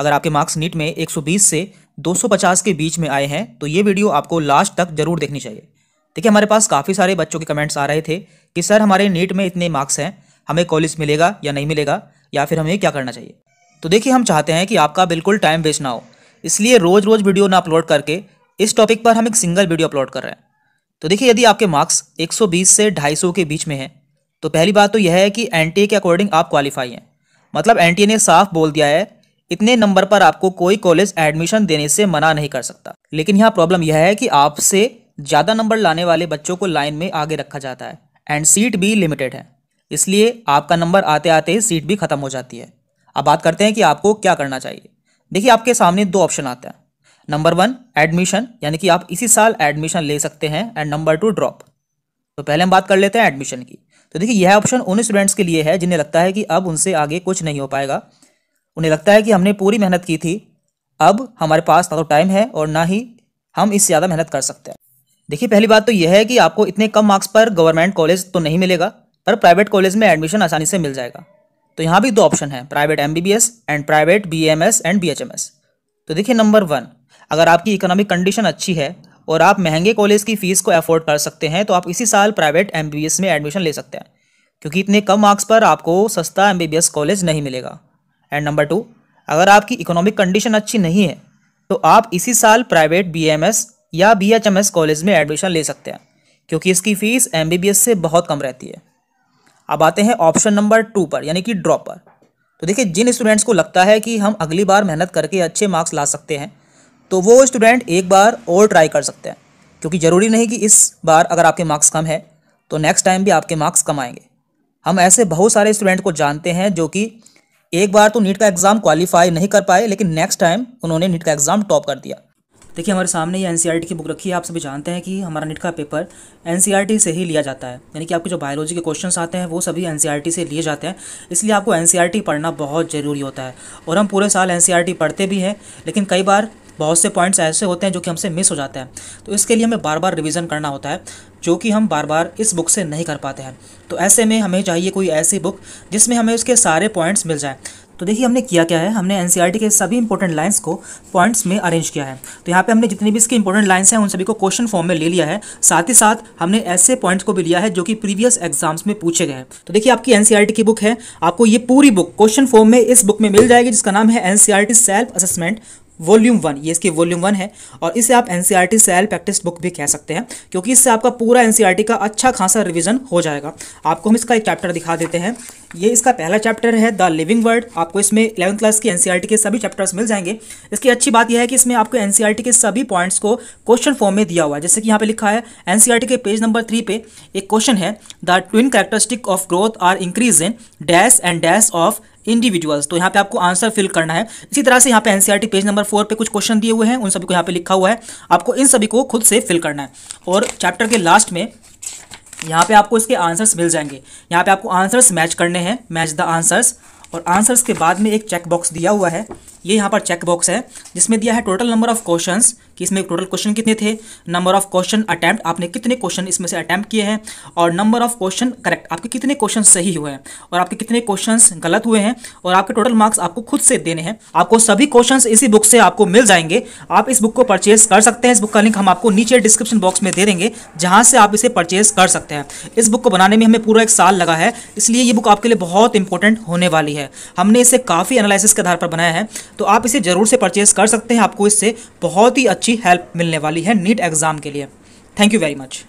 अगर आपके marks NEET में 120 से 250 के बीच में आए हैं तो ये वीडियो आपको लास्ट तक जरूर देखनी चाहिए देखिए हमारे पास काफ़ी सारे बच्चों के कमेंट्स आ रहे थे कि सर हमारे नीट में इतने मार्क्स हैं हमें कॉलेज मिलेगा या नहीं मिलेगा या फिर हमें क्या करना चाहिए तो देखिए हम चाहते हैं कि आपका बिल्कुल टाइम वेस्ट ना हो इसलिए रोज़ रोज़ वीडियो ना अपलोड करके इस टॉपिक पर हम एक सिंगल वीडियो अपलोड कर रहे हैं तो देखिए यदि आपके मार्क्स 120 से 250 के बीच में हैं तो पहली बात तो यह है कि एन के अकॉर्डिंग आप क्वालिफाई हैं मतलब एन ने साफ बोल दिया है इतने नंबर पर आपको कोई कॉलेज एडमिशन देने से मना नहीं कर सकता लेकिन यहाँ प्रॉब्लम यह है कि आपसे ज़्यादा नंबर लाने वाले बच्चों को लाइन में आगे रखा जाता है एंड सीट भी लिमिटेड है इसलिए आपका नंबर आते आते ही सीट भी खत्म हो जाती है अब बात करते हैं कि आपको क्या करना चाहिए देखिए आपके सामने दो ऑप्शन आते हैं नंबर वन एडमिशन यानी कि आप इसी साल एडमिशन ले सकते हैं एंड नंबर टू ड्रॉप तो पहले हम बात कर लेते हैं एडमिशन की तो देखिए यह ऑप्शन उन स्टूडेंट्स के लिए है जिन्हें लगता है कि अब उनसे आगे कुछ नहीं हो पाएगा उन्हें लगता है कि हमने पूरी मेहनत की थी अब हमारे पास ना तो टाइम है और ना ही हम इससे ज़्यादा मेहनत कर सकते हैं देखिए पहली बात तो यह है कि आपको इतने कम मार्क्स पर गवर्नमेंट कॉलेज तो नहीं मिलेगा पर प्राइवेट कॉलेज में एडमिशन आसानी से मिल जाएगा तो यहाँ भी दो ऑप्शन है private M and private B and B तो देखिए नंबर वन अगर आपकी इकोनॉमिक कंडीशन अच्छी है और आप महंगे कॉलेज की फ़ीस को अफोर्ड कर सकते हैं तो आप इसी साल प्राइवेट एम में एडमिशन ले सकते हैं क्योंकि इतने कम मार्क्स पर आपको सस्ता एम कॉलेज नहीं मिलेगा एंड नंबर टू अगर आपकी इकोनॉमिक कंडीशन अच्छी नहीं है तो आप इसी साल प्राइवेट बीएमएस या बीएचएमएस कॉलेज में एडमिशन ले सकते हैं क्योंकि इसकी फ़ीस एमबीबीएस से बहुत कम रहती है अब आते हैं ऑप्शन नंबर टू पर यानी कि ड्रॉप पर तो देखिए जिन स्टूडेंट्स को लगता है कि हम अगली बार मेहनत करके अच्छे मार्क्स ला सकते हैं तो वो स्टूडेंट एक बार और ट्राई कर सकते हैं क्योंकि ज़रूरी नहीं कि इस बार अगर आपके मार्क्स कम है तो नेक्स्ट टाइम भी आपके मार्क्स कम आएंगे हम ऐसे बहुत सारे स्टूडेंट को जानते हैं जो कि एक बार तो नीट का एग्ज़ाम क्वालिफाई नहीं कर पाए लेकिन नेक्स्ट टाइम उन्होंने नीट का एग्ज़ाम टॉप कर दिया देखिए हमारे सामने ये एन e की बुक रखी है आप सभी जानते हैं कि हमारा नीट का पेपर एन e से ही लिया जाता है यानी कि आपके जो बायोलॉजी के क्वेश्चंस आते हैं वो सभी एन e से लिए जाते हैं इसलिए आपको एन पढ़ना बहुत ज़रूरी होता है और हम पूरे साल एन पढ़ते भी हैं लेकिन कई बार बहुत से पॉइंट्स ऐसे होते हैं जो कि हमसे मिस हो जाते हैं तो इसके लिए हमें बार बार रिविज़न करना होता है जो कि हम बार बार इस बुक से नहीं कर पाते हैं तो ऐसे में हमें चाहिए कोई ऐसी बुक जिसमें हमें उसके सारे पॉइंट्स मिल जाए तो देखिए हमने किया क्या है हमने एन e के सभी इंपॉर्टेंट लाइंस को पॉइंट्स में अरेंज किया है तो यहाँ पे हमने जितनी भी इसकी इंपॉर्टेंट लाइंस हैं उन सभी को क्वेश्चन फॉर्म में ले लिया है साथ ही साथ हमने ऐसे पॉइंट्स को भी लिया है जो कि प्रीवियस एग्जाम्स में पूछे गए हैं तो देखिए आपकी एन e की बुक है आपको ये पूरी बुक क्वेश्चन फॉर्म में इस बुक में मिल जाएगी जिसका नाम है N self assessment volume one ये इसकी वॉल्यूम वन है और इसे आप N C cell practice book भी कह सकते हैं क्योंकि इससे आपका पूरा एन e का अच्छा खासा रिविजन हो जाएगा आपको हम इसका एक चैप्टर दिखा देते हैं ये इसका पहला चैप्टर है द लिविंग वर्ड आपको इसमें इलेवंथ क्लास की एनसीईआरटी e के सभी चैप्टर्स मिल जाएंगे इसकी अच्छी बात यह है कि इसमें आपको एनसीईआरटी e के सभी पॉइंट्स को क्वेश्चन फॉर्म में दिया हुआ है जैसे कि यहाँ पे लिखा है एनसीईआरटी के पेज नंबर थ्री पे एक क्वेश्चन है the twin characteristic of growth are increase in dash and dash of individuals तो यहाँ पे आपको आंसर फिल करना है इसी तरह से यहाँ पे एनसीईआरटी पेज नंबर फोर पे कुछ क्वेश्चन दिए हुए हैं उन सभी को यहाँ पे लिखा हुआ है आपको इन सभी को खुद से फिल करना है और चैप्टर के लास्ट में यहाँ पे आपको इसके आंसर्स मिल जाएंगे यहाँ पे आपको आंसर्स मैच करने हैं मैच द आंसर्स और आंसर्स के बाद में एक चेक बॉक्स दिया हुआ है ये यहाँ पर चेक बॉक्स है जिसमें दिया है टोटल नंबर ऑफ क्वेश्चन कि इसमें टोटल क्वेश्चन कितने थे नंबर ऑफ क्वेश्चन अटैम्प्ट आपने कितने क्वेश्चन इसमें से अटैम्प्ट किए हैं और नंबर ऑफ क्वेश्चन करेक्ट आपके कितने क्वेश्चन सही हुए हैं और आपके कितने क्वेश्चन गलत हुए हैं और आपके टोटल मार्क्स आपको खुद से देने हैं आपको सभी क्वेश्चन इसी बुक से आपको मिल जाएंगे आप इस बुक को परचेज कर सकते हैं इस बुक का लिंक हम आपको नीचे डिस्क्रिप्शन बॉक्स में दे देंगे जहाँ से आप इसे परचेज कर सकते हैं इस बुक को बनाने में हमें पूरा एक साल लगा है इसलिए ये बुक आपके लिए बहुत इंपॉर्टेंट होने वाली है हमने इसे काफ़ी एनालिसिस के आधार पर बनाया है तो आप इसे ज़रूर से परचेज़ कर सकते हैं आपको इससे बहुत ही अच्छी हेल्प मिलने वाली है नीट एग्ज़ाम के लिए थैंक यू वेरी मच